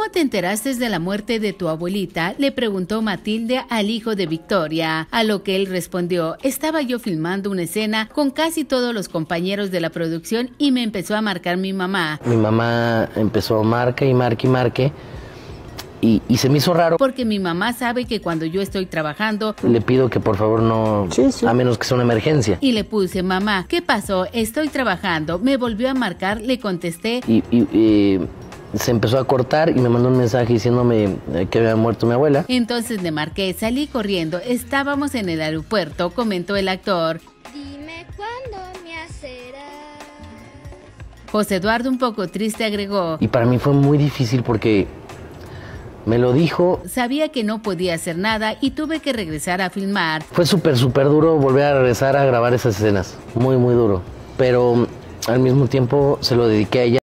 ¿Cómo te enteraste de la muerte de tu abuelita? le preguntó Matilde al hijo de Victoria, a lo que él respondió, estaba yo filmando una escena con casi todos los compañeros de la producción y me empezó a marcar mi mamá. Mi mamá empezó a marcar y marque y marque. Y, se me hizo raro. Porque mi mamá sabe que cuando yo estoy trabajando... Le pido que por favor no... A menos que sea una emergencia. Y le puse, mamá, ¿qué pasó? Estoy trabajando. Me volvió a marcar, le contesté. Y, y, y se empezó a cortar y me mandó un mensaje diciéndome eh, que había muerto mi abuela. Entonces le marqué, salí corriendo, estábamos en el aeropuerto, comentó el actor. Dime cuándo me hacerá. José Eduardo, un poco triste, agregó. Y para mí fue muy difícil porque me lo dijo. Sabía que no podía hacer nada y tuve que regresar a filmar. Fue súper, súper duro volver a regresar a grabar esas escenas. Muy, muy duro. Pero mm, al mismo tiempo se lo dediqué a ella.